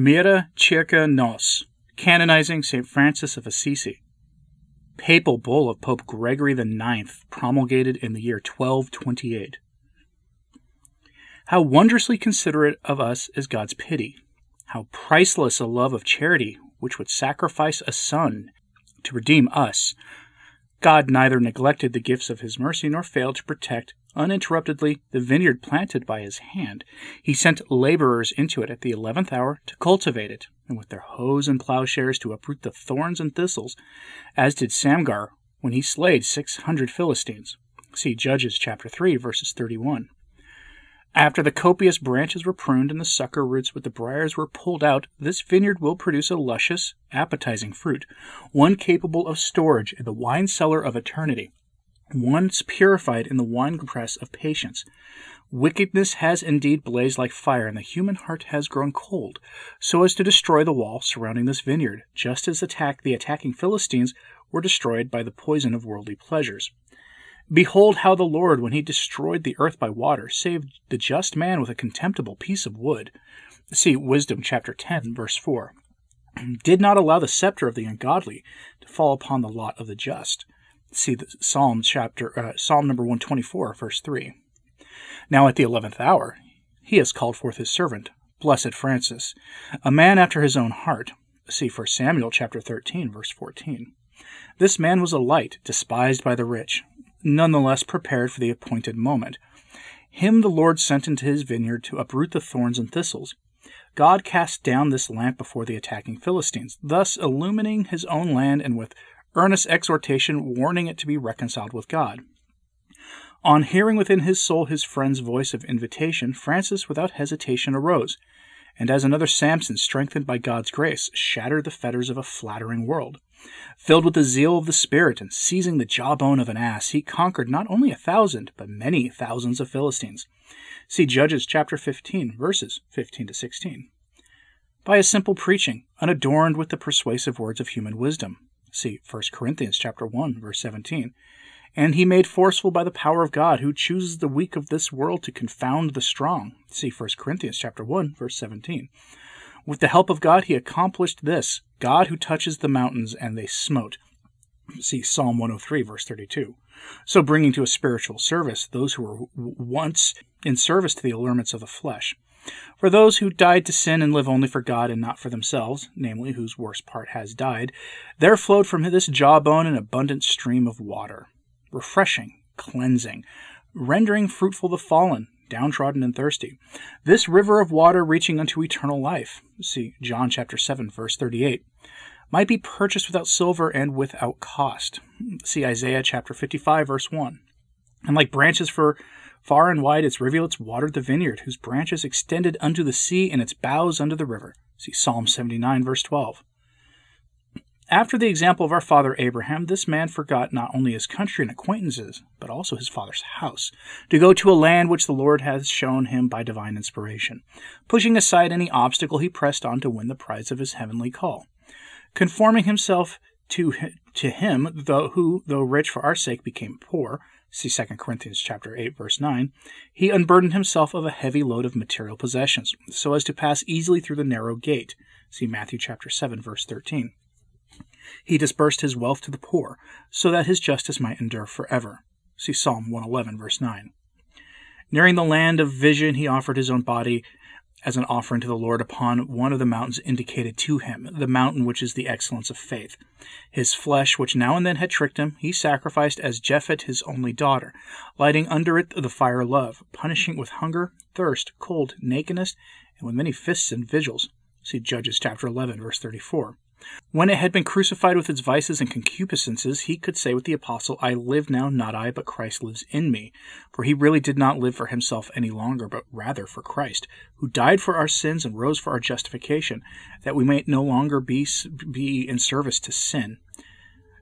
Mira Circa Nos, canonizing St. Francis of Assisi. Papal bull of Pope Gregory IX, promulgated in the year 1228. How wondrously considerate of us is God's pity! How priceless a love of charity, which would sacrifice a son to redeem us! God neither neglected the gifts of his mercy nor failed to protect uninterruptedly the vineyard planted by his hand. He sent laborers into it at the eleventh hour to cultivate it, and with their hoes and plowshares to uproot the thorns and thistles, as did Samgar when he slayed six hundred Philistines. See Judges chapter 3, verses 31. After the copious branches were pruned and the sucker roots with the briars were pulled out, this vineyard will produce a luscious, appetizing fruit, one capable of storage in the wine cellar of eternity once purified in the winepress of patience. Wickedness has indeed blazed like fire, and the human heart has grown cold, so as to destroy the wall surrounding this vineyard, just as attack the attacking Philistines were destroyed by the poison of worldly pleasures. Behold how the Lord, when he destroyed the earth by water, saved the just man with a contemptible piece of wood. See Wisdom chapter 10, verse 4. Did not allow the scepter of the ungodly to fall upon the lot of the just see the Psalm chapter uh, Psalm number 124 verse 3. Now at the 11th hour he has called forth his servant blessed Francis, a man after his own heart. See for Samuel chapter 13 verse 14. This man was a light despised by the rich, nonetheless prepared for the appointed moment. Him the Lord sent into his vineyard to uproot the thorns and thistles. God cast down this lamp before the attacking Philistines, thus illumining his own land and with earnest exhortation, warning it to be reconciled with God. On hearing within his soul his friend's voice of invitation, Francis without hesitation arose, and as another Samson, strengthened by God's grace, shattered the fetters of a flattering world. Filled with the zeal of the Spirit and seizing the jawbone of an ass, he conquered not only a thousand, but many thousands of Philistines. See Judges chapter 15, verses 15 to 16. By a simple preaching, unadorned with the persuasive words of human wisdom, See 1 Corinthians chapter 1 verse 17. And he made forceful by the power of God who chooses the weak of this world to confound the strong. See 1 Corinthians chapter 1 verse 17. With the help of God he accomplished this, God who touches the mountains and they smote. See Psalm 103 verse 32. So bringing to a spiritual service those who were once in service to the allurements of the flesh. For those who died to sin and live only for God and not for themselves, namely, whose worst part has died, there flowed from this jawbone an abundant stream of water, refreshing, cleansing, rendering fruitful the fallen, downtrodden and thirsty. This river of water reaching unto eternal life, see John chapter 7 verse 38, might be purchased without silver and without cost. See Isaiah chapter 55 verse 1. And like branches for Far and wide its rivulets watered the vineyard, whose branches extended unto the sea and its boughs unto the river. See Psalm 79, verse 12. After the example of our father Abraham, this man forgot not only his country and acquaintances, but also his father's house, to go to a land which the Lord hath shown him by divine inspiration. Pushing aside any obstacle, he pressed on to win the prize of his heavenly call. Conforming himself to, to him, though, who, though rich for our sake, became poor, see 2 Corinthians chapter 8 verse 9, he unburdened himself of a heavy load of material possessions so as to pass easily through the narrow gate, see Matthew chapter 7 verse 13. He dispersed his wealth to the poor so that his justice might endure forever, see Psalm 111 verse 9. Nearing the land of vision, he offered his own body as an offering to the Lord upon one of the mountains indicated to him, the mountain which is the excellence of faith. His flesh, which now and then had tricked him, he sacrificed as Japhet his only daughter, lighting under it the fire of love, punishing with hunger, thirst, cold, nakedness, and with many fists and vigils. See Judges chapter 11, verse 34. When it had been crucified with its vices and concupiscences, he could say with the apostle, I live now, not I, but Christ lives in me. For he really did not live for himself any longer, but rather for Christ, who died for our sins and rose for our justification, that we might no longer be, be in service to sin.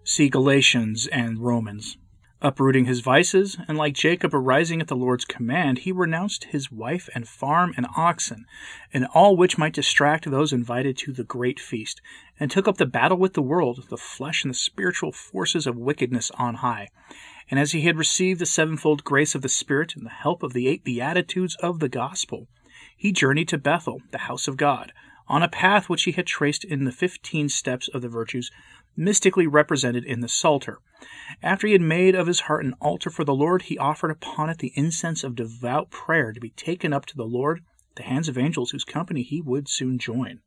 See Galatians and Romans. Uprooting his vices, and like Jacob arising at the Lord's command, he renounced his wife and farm and oxen, and all which might distract those invited to the great feast, and took up the battle with the world, the flesh, and the spiritual forces of wickedness on high. And as he had received the sevenfold grace of the Spirit and the help of the eight Beatitudes of the Gospel, he journeyed to Bethel, the house of God, on a path which he had traced in the fifteen steps of the virtues mystically represented in the Psalter after he had made of his heart an altar for the Lord, he offered upon it the incense of devout prayer to be taken up to the Lord, the hands of angels whose company he would soon join.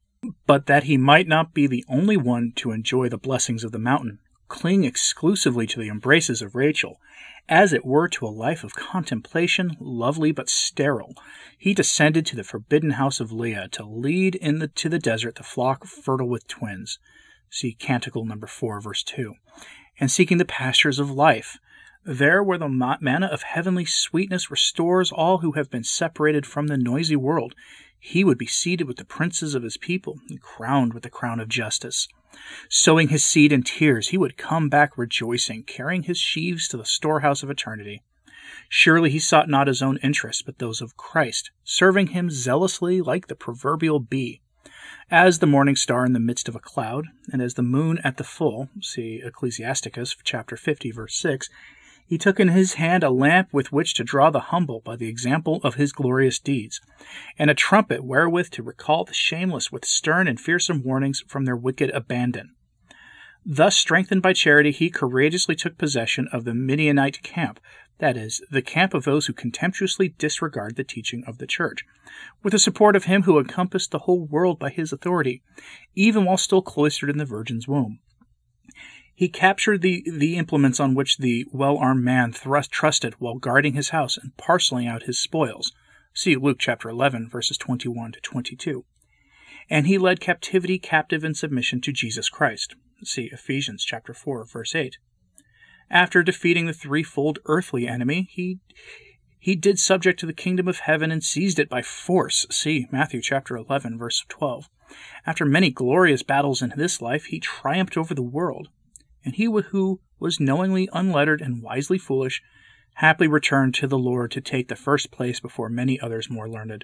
But that he might not be the only one to enjoy the blessings of the mountain, cling exclusively to the embraces of Rachel, as it were to a life of contemplation, lovely but sterile, he descended to the forbidden house of Leah to lead in the, to the desert the flock fertile with twins. See Canticle number 4, verse 2. And seeking the pastures of life, there where the manna of heavenly sweetness restores all who have been separated from the noisy world, he would be seated with the princes of his people and crowned with the crown of justice. Sowing his seed in tears, he would come back rejoicing, carrying his sheaves to the storehouse of eternity. Surely he sought not his own interests, but those of Christ, serving him zealously like the proverbial bee. As the morning star in the midst of a cloud, and as the moon at the full, see Ecclesiasticus chapter 50 verse 6, he took in his hand a lamp with which to draw the humble by the example of his glorious deeds, and a trumpet wherewith to recall the shameless with stern and fearsome warnings from their wicked abandon. Thus, strengthened by charity, he courageously took possession of the Midianite camp, that is, the camp of those who contemptuously disregard the teaching of the church, with the support of him who encompassed the whole world by his authority, even while still cloistered in the Virgin's womb. He captured the, the implements on which the well armed man thrust, trusted while guarding his house and parceling out his spoils. See Luke chapter 11, verses 21 to 22. And he led captivity captive in submission to Jesus Christ. See Ephesians chapter 4 verse 8. After defeating the threefold earthly enemy, he he did subject to the kingdom of heaven and seized it by force. See Matthew chapter 11 verse 12. After many glorious battles in this life, he triumphed over the world, and he who was knowingly unlettered and wisely foolish happily returned to the Lord to take the first place before many others more learned.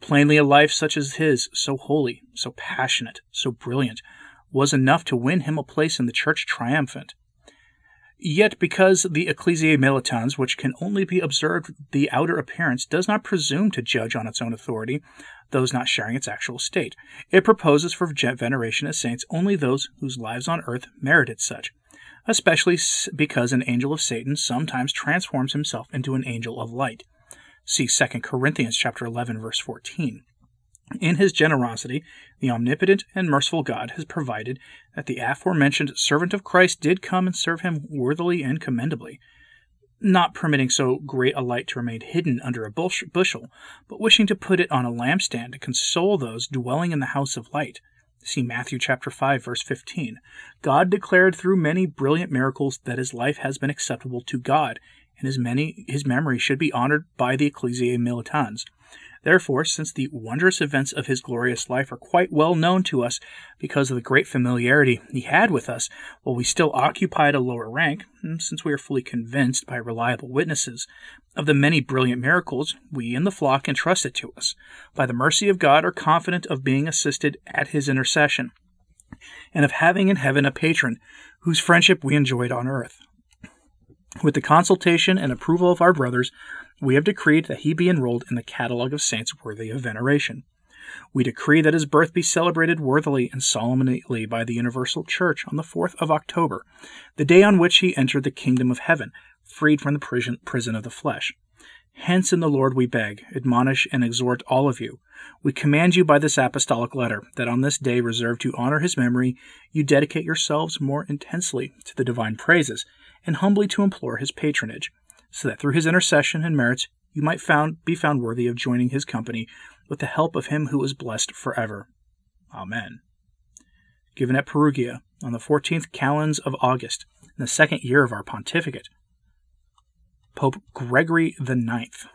Plainly, a life such as his, so holy, so passionate, so brilliant, was enough to win him a place in the Church triumphant. Yet, because the Ecclesiae Militans, which can only be observed the outer appearance, does not presume to judge on its own authority those not sharing its actual state, it proposes for veneration as saints only those whose lives on earth merited such, especially because an angel of Satan sometimes transforms himself into an angel of light. See 2 Corinthians chapter 11 verse 14. In his generosity, the omnipotent and merciful God has provided that the aforementioned servant of Christ did come and serve him worthily and commendably, not permitting so great a light to remain hidden under a bushel, but wishing to put it on a lampstand to console those dwelling in the house of light. See Matthew chapter 5 verse 15. God declared through many brilliant miracles that his life has been acceptable to God, and his many his memory should be honored by the ecclesiae militans. Therefore, since the wondrous events of his glorious life are quite well known to us because of the great familiarity he had with us while we still occupied a lower rank, hmm, since we are fully convinced by reliable witnesses of the many brilliant miracles we and the flock entrusted to us, by the mercy of God are confident of being assisted at his intercession and of having in heaven a patron whose friendship we enjoyed on earth. With the consultation and approval of our brothers, we have decreed that he be enrolled in the catalog of saints worthy of veneration. We decree that his birth be celebrated worthily and solemnly by the universal church on the 4th of October, the day on which he entered the kingdom of heaven, freed from the prison of the flesh. Hence in the Lord we beg, admonish, and exhort all of you. We command you by this apostolic letter that on this day reserved to honor his memory, you dedicate yourselves more intensely to the divine praises and humbly to implore his patronage, so that through his intercession and merits you might found, be found worthy of joining his company with the help of him who is blessed forever. Amen. Given at Perugia on the 14th calends of August, in the second year of our pontificate, Pope Gregory the Ninth.